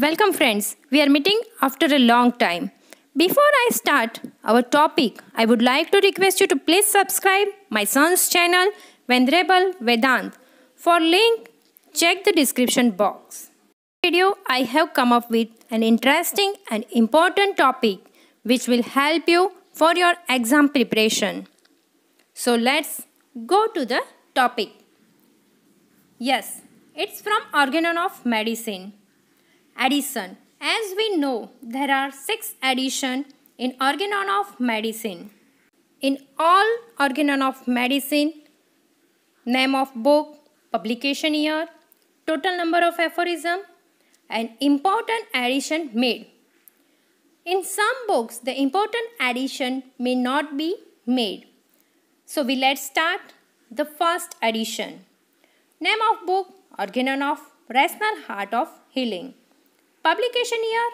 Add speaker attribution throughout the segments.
Speaker 1: Welcome, friends. We are meeting after a long time. Before I start our topic, I would like to request you to please subscribe my son's channel, Venerable Vedant. For link, check the description box. In this video, I have come up with an interesting and important topic which will help you for your exam preparation. So let's go to the topic. Yes, it's from Organon of Medicine. Addition As we know, there are six addition in organon of medicine. In all organon of medicine, name of book, publication year, total number of aphorism, and important addition made. In some books, the important addition may not be made. So we let's start the first addition. Name of book, Organon of Rational Heart of Healing. Publication year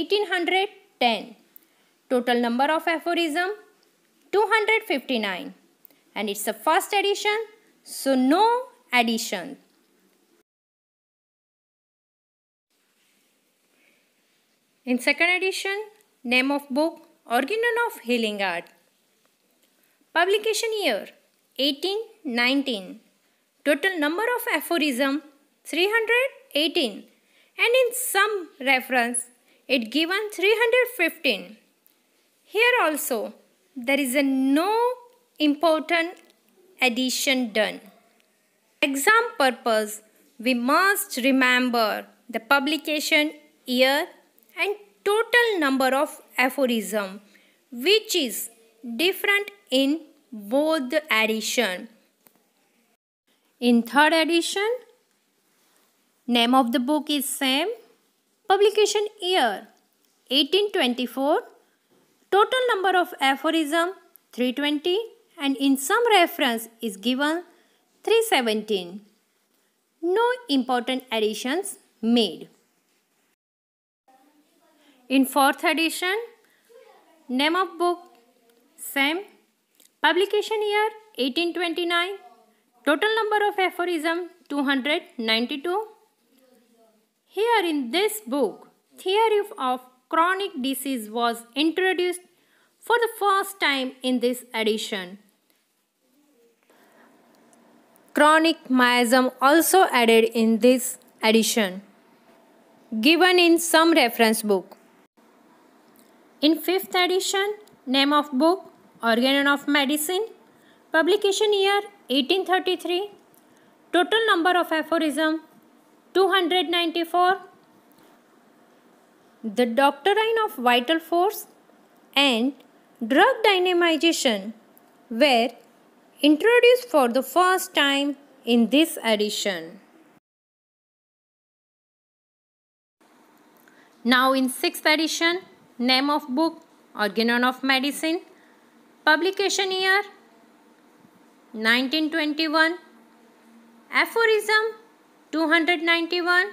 Speaker 1: 1810. Total number of aphorism 259 and it's a first edition so no addition. In second edition name of book Organon of Healing Art. Publication year 1819. Total number of aphorism 318 and in some reference it given 315. Here also there is a no important addition done. Exam purpose we must remember the publication year and total number of aphorism which is different in both the edition. In third edition, Name of the book is same. Publication year 1824. Total number of aphorism 320 and in some reference is given 317. No important additions made. In fourth edition, name of book same, publication year 1829, total number of aphorism 292. Here in this book, theory of chronic disease was introduced for the first time in this edition. Chronic miasm also added in this edition, given in some reference book. In fifth edition, name of book, Organon of medicine, publication year 1833, total number of aphorism 294 the doctrine of vital force and drug dynamization were introduced for the first time in this edition. Now in 6th edition, name of book, Organon of Medicine, publication year 1921, aphorism 291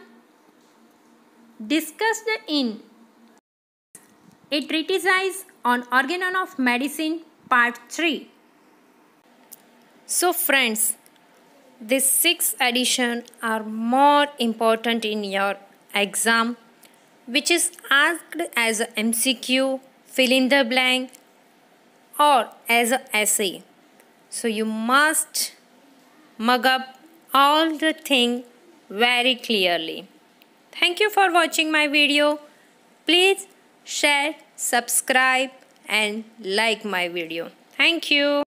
Speaker 1: discussed in a treatise on organon of medicine part 3 so friends this sixth edition are more important in your exam which is asked as a mcq fill in the blank or as a essay so you must mug up all the thing very clearly. Thank you for watching my video. Please share, subscribe and like my video. Thank you.